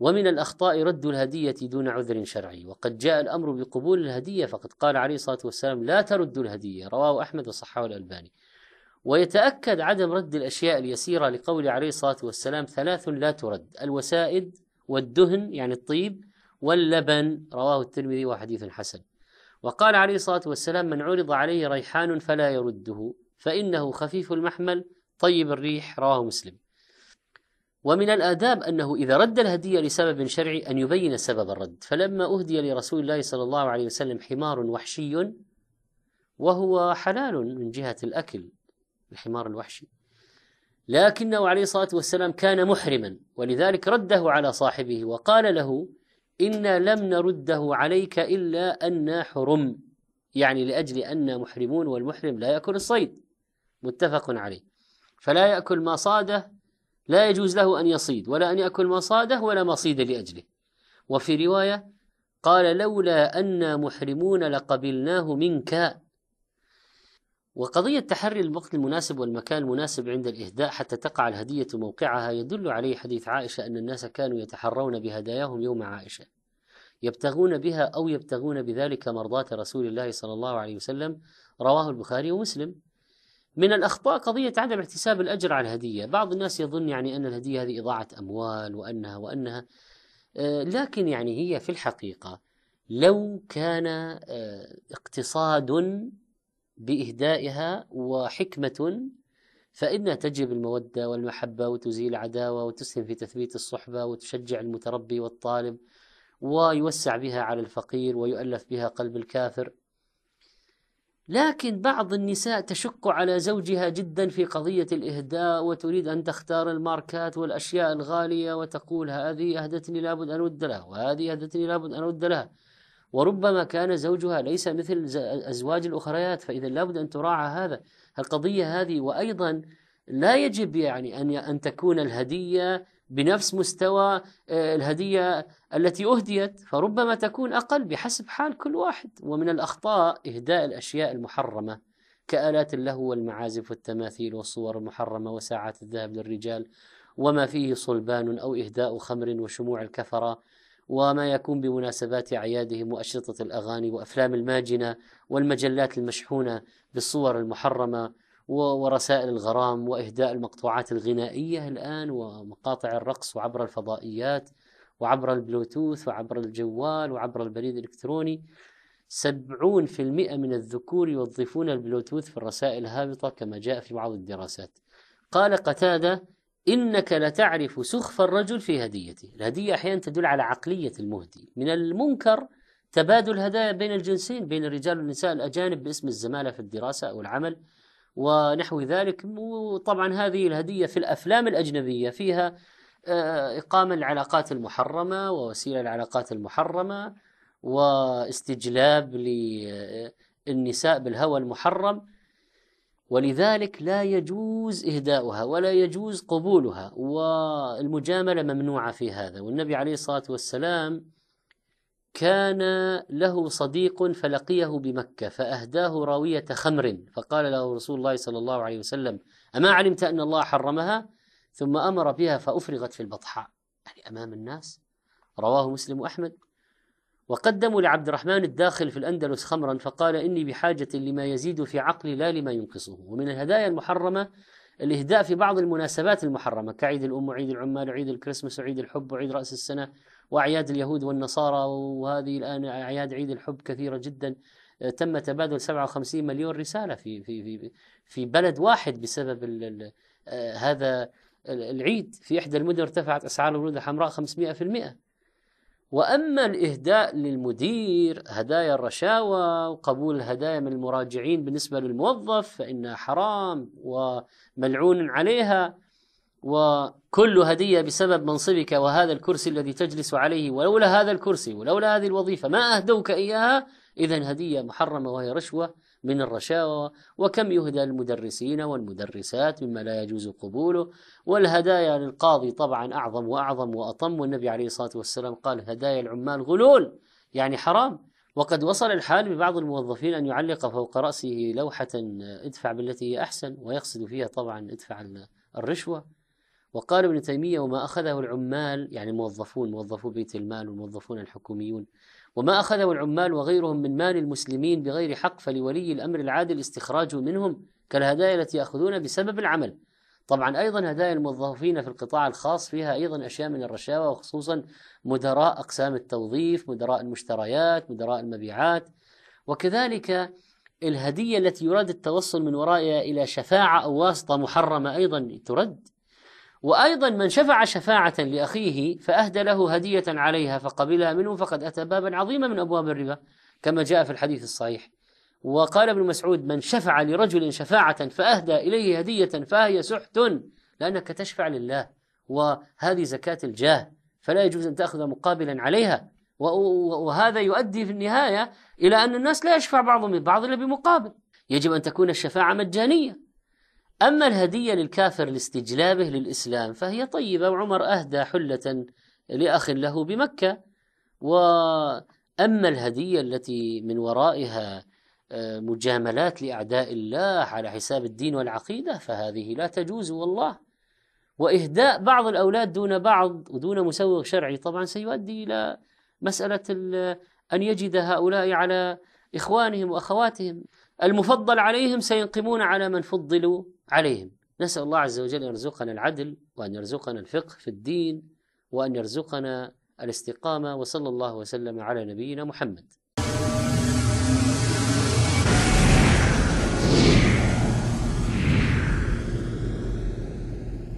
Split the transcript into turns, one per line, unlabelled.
ومن الأخطاء رد الهدية دون عذر شرعي وقد جاء الأمر بقبول الهدية فقد قال عليه الصلاة والسلام لا ترد الهدية رواه أحمد وصححه الألباني ويتأكد عدم رد الأشياء اليسيرة لقول عليه الصلاة والسلام ثلاث لا ترد الوسائد والدهن يعني الطيب واللبن رواه الترمذي وحديث حسن وقال عليه الصلاة والسلام من عرض عليه ريحان فلا يرده فإنه خفيف المحمل طيب الريح رواه مسلم ومن الآداب أنه إذا رد الهدية لسبب شرعي أن يبين سبب الرد فلما أهدي لرسول الله صلى الله عليه وسلم حمار وحشي وهو حلال من جهة الأكل الحمار الوحشي لكنه عليه الصلاة والسلام كان محرما ولذلك رده على صاحبه وقال له إنا لم نرده عليك إلا أن حرم يعني لأجل أن محرمون والمحرم لا يأكل الصيد متفق عليه فلا يأكل ما صاده لا يجوز له أن يصيد ولا أن يأكل مصاده ولا مصيد لأجله وفي رواية قال لولا أنا محرمون لقبلناه منك وقضية تحري الوقت المناسب والمكان المناسب عند الإهداء حتى تقع الهدية موقعها يدل عليه حديث عائشة أن الناس كانوا يتحرون بهداياهم يوم عائشة يبتغون بها أو يبتغون بذلك مرضاة رسول الله صلى الله عليه وسلم رواه البخاري ومسلم من الأخطاء قضية عدم احتساب الأجر على الهدية بعض الناس يظن يعني أن الهدية هذه إضاعة أموال وأنها وأنها آه، لكن يعني هي في الحقيقة لو كان آه، اقتصاد بإهدائها وحكمة فإنها تجلب المودة والمحبة وتزيل العداوة وتسهم في تثبيت الصحبة وتشجع المتربي والطالب ويوسع بها على الفقير ويؤلف بها قلب الكافر لكن بعض النساء تشق على زوجها جدا في قضية الإهداء وتريد أن تختار الماركات والأشياء الغالية وتقول هذه أهدتني لابد أن أود لها وهذه أهدتني لابد أن أود لها وربما كان زوجها ليس مثل أزواج الأخريات فإذا لابد أن تراعى هذا القضية هذه وأيضا لا يجب يعني أن أن تكون الهدية بنفس مستوى آه، الهدية التي أهديت فربما تكون أقل بحسب حال كل واحد ومن الأخطاء إهداء الأشياء المحرمة كآلات اللهو والمعازف والتماثيل والصور المحرمة وساعات الذهب للرجال وما فيه صلبان أو إهداء خمر وشموع الكفرة وما يكون بمناسبات أعيادهم وأشرطة الأغاني وأفلام الماجنة والمجلات المشحونة بالصور المحرمة ورسائل الغرام واهداء المقطوعات الغنائيه الان ومقاطع الرقص وعبر الفضائيات وعبر البلوتوث وعبر الجوال وعبر البريد الالكتروني 70% من الذكور يوظفون البلوتوث في الرسائل الهابطه كما جاء في بعض الدراسات. قال قتاده: انك لتعرف سخف الرجل في هديته، الهديه احيانا تدل على عقليه المهدي، من المنكر تبادل هدايا بين الجنسين بين الرجال والنساء الاجانب باسم الزماله في الدراسه او العمل ونحو ذلك وطبعا هذه الهدية في الأفلام الأجنبية فيها آه، إقامة العلاقات المحرمة ووسيلة العلاقات المحرمة واستجلاب للنساء بالهوى المحرم ولذلك لا يجوز إهداؤها ولا يجوز قبولها والمجاملة ممنوعة في هذا والنبي عليه الصلاة والسلام كان له صديق فلقيه بمكة فأهداه راوية خمر فقال له رسول الله صلى الله عليه وسلم أما علمت أن الله حرمها ثم أمر بها فأفرغت في البطحاء يعني أمام الناس رواه مسلم أحمد وقدموا لعبد الرحمن الداخل في الأندلس خمرا فقال إني بحاجة لما يزيد في عقلي لا لما ينقصه ومن الهدايا المحرمة الإهداء في بعض المناسبات المحرمة كعيد الأم وعيد العمال وعيد الكريسماس وعيد الحب وعيد رأس السنة وأعياد اليهود والنصارى وهذه الآن أعياد عيد الحب كثيرة جدا آه، تم تبادل 57 مليون رسالة في في في في بلد واحد بسبب الـ الـ آه، هذا العيد في إحدى المدن ارتفعت أسعار الورود الحمراء 500% وأما الإهداء للمدير هدايا الرشاوى وقبول الهدايا من المراجعين بالنسبة للموظف فإنها حرام وملعون عليها وكل هدية بسبب منصبك وهذا الكرسي الذي تجلس عليه ولولا هذا الكرسي ولولا هذه الوظيفة ما أهدوك إياها إذا هدية محرمة وهي رشوة من الرشاوى وكم يهدى للمدرسين والمدرسات مما لا يجوز قبوله والهدايا للقاضي طبعا أعظم وأعظم وأطم والنبي عليه الصلاة والسلام قال هدايا العمال غلول يعني حرام وقد وصل الحال ببعض الموظفين أن يعلق فوق رأسه لوحة ادفع بالتي هي أحسن ويقصد فيها طبعا ادفع الرشوة وقال ابن تيمية وما أخذه العمال يعني الموظفون موظفو بيت المال والموظفون الحكوميون وما أخذه العمال وغيرهم من مال المسلمين بغير حق فلولي الأمر العادل استخراجه منهم كالهدايا التي يأخذون بسبب العمل طبعا أيضا هدايا الموظفين في القطاع الخاص فيها أيضا أشياء من الرشاوة وخصوصا مدراء أقسام التوظيف مدراء المشتريات مدراء المبيعات وكذلك الهدية التي يراد التوصل من ورائها إلى شفاعة أو واسطة محرمة أيضا ترد وأيضا من شفع شفاعة لأخيه فأهدى له هدية عليها فقبلها منه فقد أتى بابا عظيما من أبواب الربا كما جاء في الحديث الصحيح وقال ابن مسعود من شفع لرجل شفاعة فأهدى إليه هدية فهي سحت لأنك تشفع لله وهذه زكاة الجاه فلا يجوز أن تأخذ مقابلا عليها وهذا يؤدي في النهاية إلى أن الناس لا يشفع بعضهم بعض إلا بمقابل يجب أن تكون الشفاعة مجانية أما الهدية للكافر لاستجلابه للإسلام فهي طيبة وعمر أهدى حلة لأخ له بمكة وأما الهدية التي من ورائها آه، مجاملات لأعداء الله على حساب الدين والعقيدة فهذه لا تجوز والله وإهداء بعض الأولاد دون بعض ودون مسوغ شرعي طبعا سيؤدي إلى مسألة أن يجد هؤلاء على إخوانهم وأخواتهم المفضل عليهم سينقمون على من فضلوا عليهم نسأل الله عز وجل أن يرزقنا العدل وأن يرزقنا الفقه في الدين وأن يرزقنا الاستقامة وصلى الله وسلم على نبينا محمد